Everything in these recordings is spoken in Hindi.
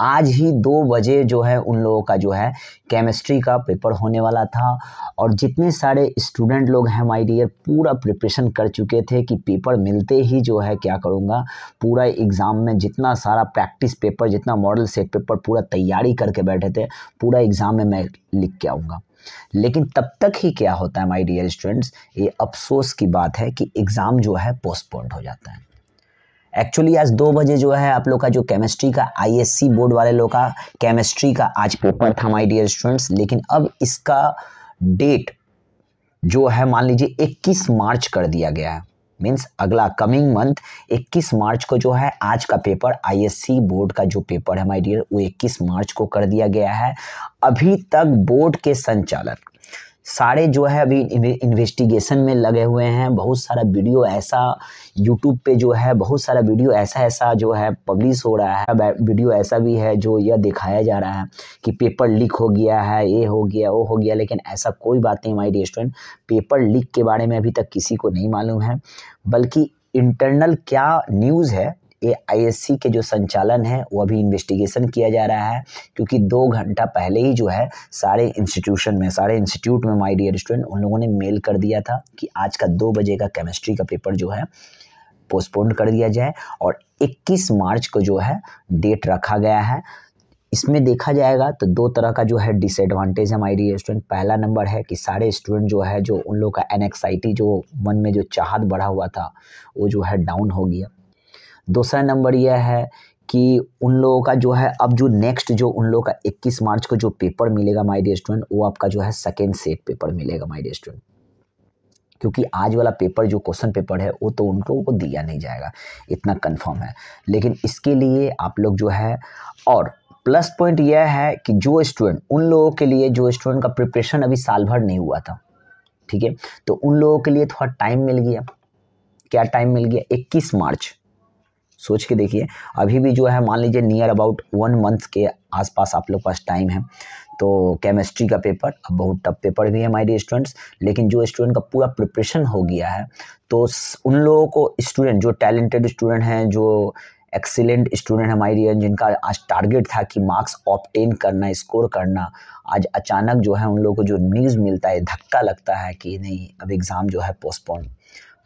आज ही दो बजे जो है उन लोगों का जो है केमिस्ट्री का पेपर होने वाला था और जितने सारे स्टूडेंट लोग हैं माई डियर पूरा प्रिपरेशन कर चुके थे कि पेपर मिलते ही जो है क्या करूँगा पूरा एग्ज़ाम में जितना सारा प्रैक्टिस पेपर जितना मॉडल सेट पेपर पूरा तैयारी करके बैठे थे पूरा एग्ज़ाम में मैं लिख के आऊँगा लेकिन तब तक ही क्या होता है माय डियर स्टूडेंट्स ये अफसोस की बात है कि एग्ज़ाम जो है पोस्टपोन्ड हो जाता है एक्चुअली आज दो बजे जो है आप लोग का जो केमिस्ट्री का आईएससी बोर्ड वाले लोग का केमिस्ट्री का आज पेपर था माय डियर स्टूडेंट्स लेकिन अब इसका डेट जो है मान लीजिए 21 मार्च कर दिया गया है मीन्स अगला कमिंग मंथ 21 मार्च को जो है आज का पेपर आईएससी बोर्ड का जो पेपर है माय डियर वो 21 मार्च को कर दिया गया है अभी तक बोर्ड के संचालक सारे जो है अभी इन्वेस्टिगेशन में लगे हुए हैं बहुत सारा वीडियो ऐसा यूट्यूब पे जो है बहुत सारा वीडियो ऐसा ऐसा जो है पब्लिश हो रहा है वीडियो ऐसा भी है जो यह दिखाया जा रहा है कि पेपर लीक हो गया है ये हो गया वो हो गया लेकिन ऐसा कोई बात नहीं हमारी रेस्टोरेंट पेपर लीक के बारे में अभी तक किसी को नहीं मालूम है बल्कि इंटरनल क्या न्यूज़ है ए आईएससी के जो संचालन है वह भी इन्वेस्टिगेशन किया जा रहा है क्योंकि दो घंटा पहले ही जो है सारे इंस्टीट्यूशन में सारे इंस्टीट्यूट में माय डियर स्टूडेंट उन लोगों ने मेल कर दिया था कि आज का दो बजे का केमिस्ट्री का पेपर जो है पोस्टपोन कर दिया जाए और 21 मार्च को जो है डेट रखा गया है इसमें देखा जाएगा तो दो तरह का जो है डिसएडवांटेज है माई स्टूडेंट पहला नंबर है कि सारे स्टूडेंट जो है जो उन लोग का एनएक्साइटी जो मन में जो चाहत बढ़ा हुआ था वो जो है डाउन हो गया दूसरा नंबर यह है कि उन लोगों का जो है अब जो नेक्स्ट जो उन लोगों का 21 मार्च को जो पेपर मिलेगा माय डियर स्टूडेंट वो आपका जो है सेकेंड सेट पेपर मिलेगा माय डियर स्टूडेंट क्योंकि आज वाला पेपर जो क्वेश्चन पेपर है वो तो उनको को दिया नहीं जाएगा इतना कंफर्म है लेकिन इसके लिए आप लोग जो है और प्लस पॉइंट यह है कि जो स्टूडेंट उन लोगों के लिए जो स्टूडेंट का प्रिपरेशन अभी साल भर नहीं हुआ था ठीक है तो उन लोगों के लिए थोड़ा टाइम मिल गया क्या टाइम मिल गया 21 मार्च सोच के देखिए अभी भी जो है मान लीजिए नियर अबाउट वन मंथ के आसपास आप लोग पास टाइम है तो केमिस्ट्री का पेपर अब बहुत टफ पेपर भी है माई डी स्टूडेंट्स लेकिन जो स्टूडेंट का पूरा प्रिपरेशन हो गया है तो उन लोगों को स्टूडेंट जो टैलेंटेड स्टूडेंट हैं जो एक्सीलेंट स्टूडेंट हमारे लिए जिनका आज टारगेट था कि मार्क्स ऑप्टेन करना स्कोर करना आज अचानक जो है उन लोगों को जो न्यूज़ मिलता है धक्का लगता है कि नहीं अब एग्ज़ाम जो है पोस्टपोन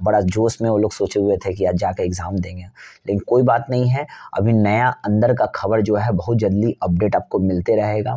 बड़ा जोश में वो लोग सोचे हुए थे कि आज जाकर एग्ज़ाम देंगे लेकिन कोई बात नहीं है अभी नया अंदर का खबर जो है बहुत जल्दी अपडेट आपको मिलते रहेगा